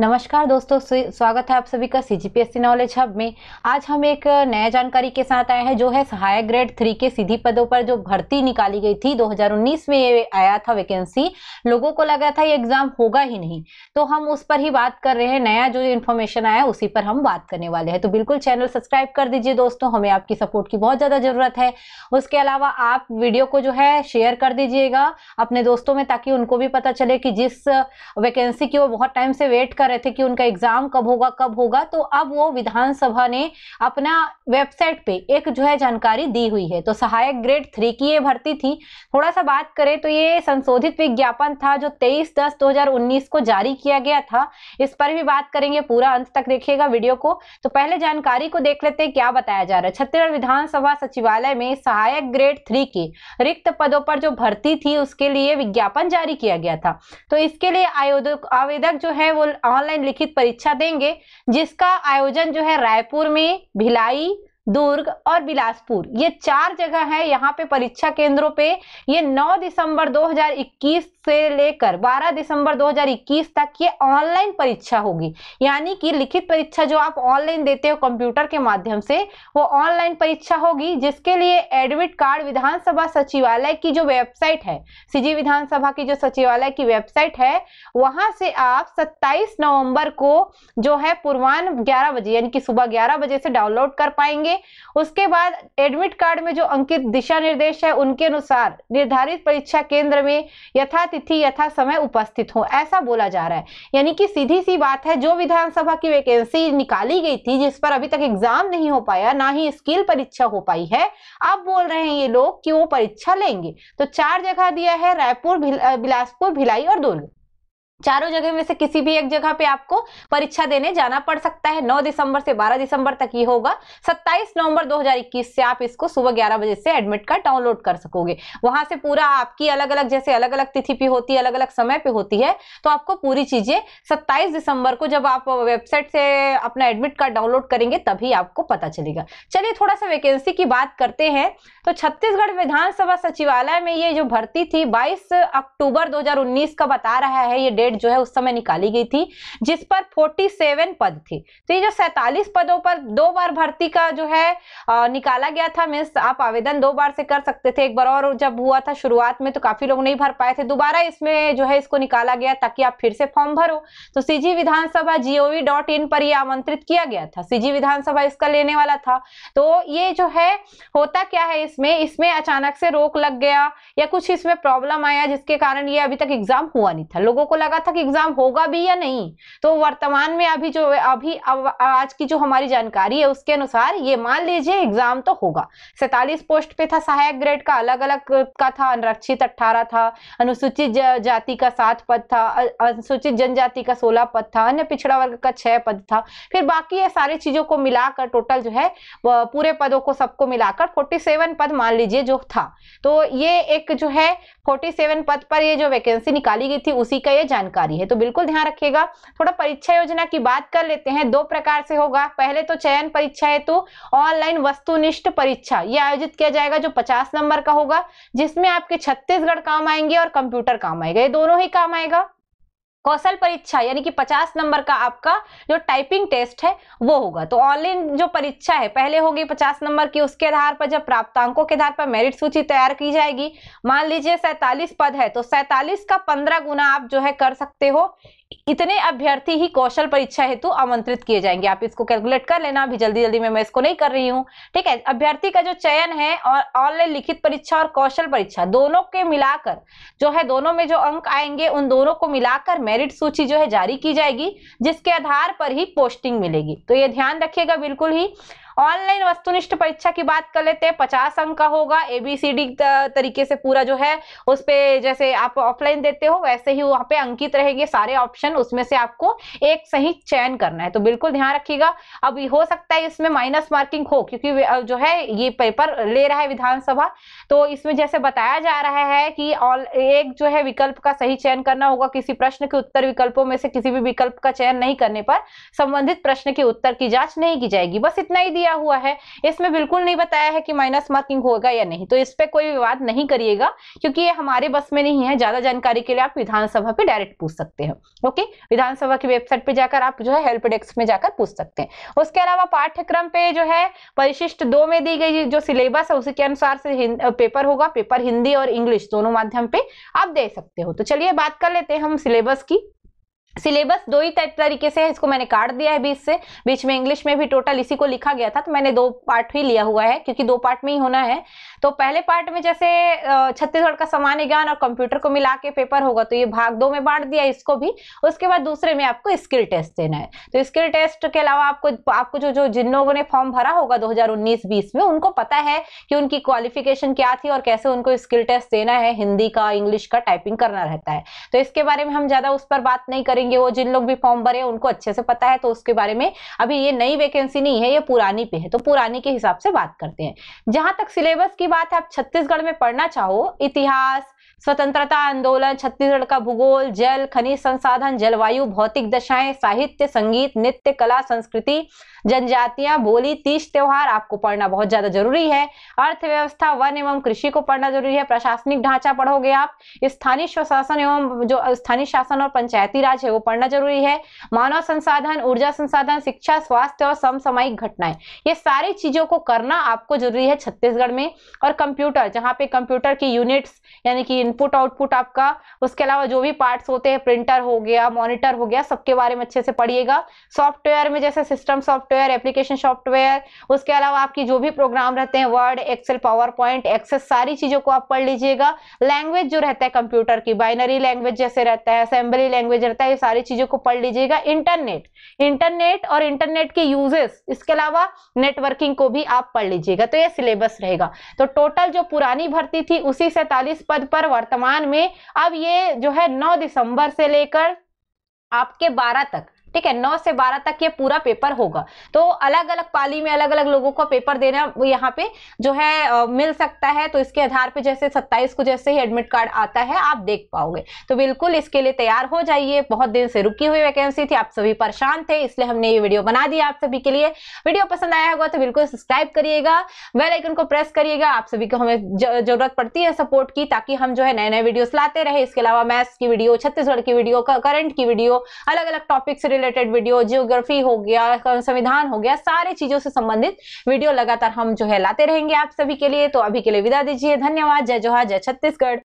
नमस्कार दोस्तों स्वागत है आप सभी का C G P S C knowledge hub में आज हम एक नया जानकारी के साथ आए हैं जो है सहायक ग्रेड थ्री के सीधी पदों पर जो भर्ती निकाली गई थी 2019 में ये आया था वैकेंसी लोगों को लगा था ये एग्जाम होगा ही नहीं तो हम उस पर ही बात कर रहे हैं नया जो इन्फॉर्मेशन आया उसी पर हम बात करने वाले हैं तो बिल्कुल चैनल सब्सक्राइब कर दीजिए दोस्तों हमें आपकी सपोर्ट की बहुत ज़्यादा ज़रूरत है उसके अलावा आप वीडियो को जो है शेयर कर दीजिएगा अपने दोस्तों में ताकि उनको भी पता चले कि जिस वैकेंसी की वो बहुत टाइम से वेट कर कर रहे थे कि उनका एग्जाम कब होगा कब होगा तो अब वो विधानसभा ने अपना वेबसाइट पे एक जो है जानकारी दी हुई है तो सहायक ग्रेड थ्री की ये भर्ती थी थोड़ा सा बात करें तो ये संशोधित विज्ञापन था जो 23 दस 2019 को जारी किया गया था इस पर भी बात करेंगे पूरा अंत तक देखिएगा वीडियो को तो पहले जानकारी को देख लेते हैं क्या बताया जा रहा है छत्तीसगढ़ विधानसभा सचिवालय में सहायक ग्रेड थ्री के रिक्त पदों पर जो भर्ती थी उसके लिए विज्ञापन जारी किया गया था तो इसके लिए आवेदक जो है वो ऑनलाइन लिखित परीक्षा देंगे जिसका आयोजन जो है रायपुर में भिलाई दुर्ग और बिलासपुर ये चार जगह है यहाँ पे परीक्षा केंद्रों पे ये 9 दिसंबर 2021 से लेकर 12 दिसंबर 2021 तक ये ऑनलाइन परीक्षा होगी यानी कि लिखित परीक्षा जो आप ऑनलाइन देते हो कंप्यूटर के माध्यम से वो ऑनलाइन परीक्षा होगी जिसके लिए एडमिट कार्ड विधानसभा सचिवालय की जो वेबसाइट है सीजी विधानसभा की जो सचिवालय की वेबसाइट है वहां से आप सत्ताईस नवम्बर को जो है पूर्वान्ह ग्यारह बजे यानी कि सुबह ग्यारह बजे से डाउनलोड कर पाएंगे उसके बाद एडमिट कार्ड में जो अंकित दिशा निर्देश है उनके अनुसार निर्धारित परीक्षा केंद्र में यथातिथि यथा समय उपस्थित हो ऐसा बोला जा रहा है यानी कि सीधी सी बात है जो विधानसभा की वैकेंसी निकाली गई थी जिस पर अभी तक एग्जाम नहीं हो पाया ना ही स्किल परीक्षा हो पाई है अब बोल रहे हैं ये लोग कि वो परीक्षा लेंगे तो चार जगह दिया है रायपुर बिलासपुर भिलाई और दुर्ग चारों जगह में से किसी भी एक जगह पे आपको परीक्षा देने जाना पड़ सकता है 9 दिसंबर से 12 दिसंबर तक ये होगा 27 नवंबर 2021 से आप इसको सुबह 11 बजे से एडमिट कार्ड डाउनलोड कर सकोगे वहां से पूरा आपकी अलग अलग जैसे अलग अलग तिथि पे होती है अलग अलग समय पे होती है तो आपको पूरी चीजें सत्ताईस दिसंबर को जब आप वेबसाइट से अपना एडमिट कार्ड डाउनलोड करेंगे तभी आपको पता चलेगा चलिए थोड़ा सा वैकेंसी की बात करते हैं तो छत्तीसगढ़ विधानसभा सचिवालय में ये जो भर्ती थी बाईस अक्टूबर दो का बता रहा है ये डेट डेट जो है उस समय निकाली गई थी जिस पर 47 पद थे तो ये जो 47 पदों पर दो बार भर्ती का जो है आ, निकाला गया था मीन्स आप आवेदन दो बार से कर सकते थे एक बार और जब हुआ था शुरुआत में तो काफी लोग नहीं भर पाए थे दोबारा इसमें जो है इसको निकाला गया ताकि आप फिर से फॉर्म भरो तो CG Vidhansabha GOV dot in पर यह आमंत्रित किया गया था सीजी विधानसभा इसका लेने वाला था तो ये जो है होता क्या है इसमें इसमें अचानक से रोक लग गया या कुछ इसमें प्रॉब्लम आया जिसके कारण ये अभी तक एग्जाम हुआ नहीं था लोगों को लगा हुआ था कि एग्जाम होगा भी या नहीं तो वर्तमान में अभी जो अभी अब, आज की जो हमारी जानकारी है उसके अनुसार ये मान लीजिए एग्जाम तो होगा सैतालीस पोस्ट पे था सहायक ग्रेड का अलग अलग का था अनरक्षित अट्ठारह था अनुसूचित जाति का सात पद था अनुसूचित जनजाति का सोलह पद था अन्य पिछड़ा वर्ग का छह पद था फिर बाकी ये सारी चीजों को मिलाकर टोटल जो है पूरे पदों को सबको मिलाकर फोर्टी पद मान लीजिए जो था तो ये एक जो है फोर्टी पद पर ये जो वैकेंसी निकाली गई थी उसी का ये जानकारी जानकारी है तो बिल्कुल ध्यान रखिएगा थोड़ा परीक्षा योजना की बात कर लेते हैं दो प्रकार से होगा पहले तो चयन परीक्षा हेतु ऑनलाइन वस्तुनिष्ठ परीक्षा ये आयोजित किया जाएगा जो पचास नंबर का होगा जिसमें आपके छत्तीसगढ़ काम आएंगे और कंप्यूटर काम आएगा ये दोनों ही काम आएगा कौशल परीक्षा यानी कि 50 नंबर का आपका जो टाइपिंग टेस्ट है वो होगा तो ऑनलाइन जो परीक्षा है पहले होगी 50 नंबर की उसके आधार पर जब प्राप्तांकों के आधार पर मेरिट सूची तैयार की जाएगी मान लीजिए सैतालीस पद है तो सैतालीस का पंद्रह गुना आप जो है कर सकते हो इतने अभ्यर्थी ही कौशल परीक्षा हेतु आमंत्रित किए जाएंगे आप इसको कैलकुलेट कर लेना अभी जल्दी जल्दी में मैं इसको नहीं कर रही हूँ ठीक है अभ्यर्थी का जो चयन है और ऑनलाइन लिखित परीक्षा और कौशल परीक्षा दोनों के मिलाकर जो है दोनों में जो अंक आएंगे उन दोनों को मिलाकर मेरिट सूची जो है जारी की जाएगी जिसके आधार पर ही पोस्टिंग मिलेगी तो ये ध्यान रखिएगा बिल्कुल ही ऑनलाइन वस्तुनिष्ठ परीक्षा की बात कर लेते हैं पचास अंक का होगा एबीसीडी तरीके से पूरा जो है उस पर जैसे आप ऑफलाइन देते हो वैसे ही वहां पे अंकित रहेंगे सारे ऑप्शन उसमें से आपको एक सही चयन करना है तो बिल्कुल ध्यान रखिएगा अब हो सकता है इसमें माइनस मार्किंग हो क्योंकि जो है ये पेपर ले रहा है विधानसभा तो इसमें जैसे बताया जा रहा है कि ऑल एक जो है विकल्प का सही चयन करना होगा किसी प्रश्न के उत्तर विकल्पों में से किसी भी विकल्प का चयन नहीं करने पर संबंधित प्रश्न के उत्तर की जांच नहीं की जाएगी बस इतना ही दिया दिया हुआ है इसमें बिल्कुल नहीं बताया है कि माइनस मार्किंग होगा या नहीं तो इस पर कोई विवाद नहीं करिएगा क्योंकि ये हमारे बस में नहीं है ज्यादा जानकारी के लिए आप विधानसभा पे डायरेक्ट पूछ सकते हैं ओके विधानसभा की वेबसाइट पे जाकर आप जो है हेल्प डेस्क में जाकर पूछ सकते हैं उसके अलावा पाठ्यक्रम पे जो है परिशिष्ट दो में दी गई जो सिलेबस है उसी के अनुसार से पेपर होगा पेपर हिंदी और इंग्लिश दोनों माध्यम पे आप दे सकते हो तो चलिए बात कर लेते हैं हम सिलेबस की सिलेबस दो ही तरीके से है इसको मैंने काट दिया है बीच से बीच में इंग्लिश में भी टोटल इसी को लिखा गया था तो मैंने दो पार्ट ही लिया हुआ है क्योंकि दो पार्ट में ही होना है तो पहले पार्ट में जैसे छत्तीसगढ़ का सामान्य ज्ञान और कंप्यूटर को मिला के पेपर होगा तो ये भाग दो में बांट दिया इसको भी उसके बाद दूसरे में आपको स्किल टेस्ट देना है तो स्किल टेस्ट के अलावा आपको आपको जो जो जिन लोगों ने फॉर्म भरा होगा दो हजार में उनको पता है कि उनकी क्वालिफिकेशन क्या थी और कैसे उनको स्किल टेस्ट देना है हिंदी का इंग्लिश का टाइपिंग करना रहता है तो इसके बारे में हम ज्यादा उस पर बात नहीं करेंगे करेंगे वो जिन लोग भी फॉर्म भरे उनको अच्छे से पता है तो उसके बारे में अभी ये नई वैकेंसी नहीं है ये पुरानी पे है तो पुरानी के हिसाब से बात करते हैं जहां तक सिलेबस की बात है आप छत्तीसगढ़ में पढ़ना चाहो इतिहास स्वतंत्रता आंदोलन छत्तीसगढ़ का भूगोल जल खनिज संसाधन जलवायु भौतिक दशाएं साहित्य संगीत नृत्य कला संस्कृति जनजातियां बोली तीज त्योहार आपको पढ़ना बहुत ज्यादा जरूरी है अर्थव्यवस्था वन एवं कृषि को पढ़ना जरूरी है प्रशासनिक ढांचा पढ़ोगे आप स्थानीय स्वशासन एवं जो स्थानीय शासन और पंचायती राज है वो पढ़ना जरूरी है मानव संसाधन ऊर्जा संसाधन शिक्षा स्वास्थ्य और समसामयिक घटनाएं ये सारी चीजों को करना आपको जरूरी है छत्तीसगढ़ में और कंप्यूटर जहाँ पे कंप्यूटर की यूनिट्स यानी कि इनपुट आउटपुट आपका उसके अलावा जो भी पार्ट्स होते हैं प्रिंटर हो गया मॉनिटर हो गया सबके बारे में अच्छे से पढ़िएगा सॉफ्टवेयर में जैसे सिस्टम सॉफ्टवेयर एप्लीकेशन सॉफ्टवेयर उसके अलावा आपकी जो भी प्रोग्राम रहते हैं Word Excel PowerPoint Access सारी चीजों को आप पढ़ लीजिएगा लैंग्वेज जो रहता है कंप्यूटर की बाइनरी लैंग्वेज जैसे रहता है असेंबली लैंग्वेज रहता है ये सारी चीजों को पढ़ लीजिएगा इंटरनेट इंटरनेट और इंटरनेट के यूजेस इसके अलावा नेटवर्किंग को भी आप पढ़ लीजिएगा तो ये सिलेबस रहेगा तो टोटल जो पुरानी भर्ती थी उसी सैतालीस पद पर वर्तमान में अब ये जो है 9 दिसंबर से लेकर आपके 12 तक ठीक है नौ से बारह तक ये पूरा पेपर होगा तो अलग अलग पाली में अलग अलग लोगों को पेपर देना यहाँ पे जो है मिल सकता है तो इसके आधार पे जैसे सत्ताईस को जैसे ही एडमिट कार्ड आता है आप देख पाओगे तो बिल्कुल इसके लिए तैयार हो जाइए बहुत दिन से रुकी हुई वैकेंसी थी आप सभी परेशान थे इसलिए हमने ये वीडियो बना दिया आप सभी के लिए वीडियो पसंद आया होगा तो बिल्कुल सब्सक्राइब करिएगा बेल आइकन को प्रेस करिएगा आप सभी को हमें जरूरत पड़ती है सपोर्ट की ताकि हम जो है नए नए वीडियोस लाते रहे इसके अलावा मैथ्स की वीडियो छत्तीसगढ़ की वीडियो करंट की वीडियो अलग अलग टॉपिक से रिलेटेड वीडियो जियोग्राफी हो गया संविधान हो गया सारे चीजों से संबंधित वीडियो लगातार हम जो है लाते रहेंगे आप सभी के लिए तो अभी के लिए विदा दीजिए धन्यवाद जय जोहार जय छत्तीसगढ़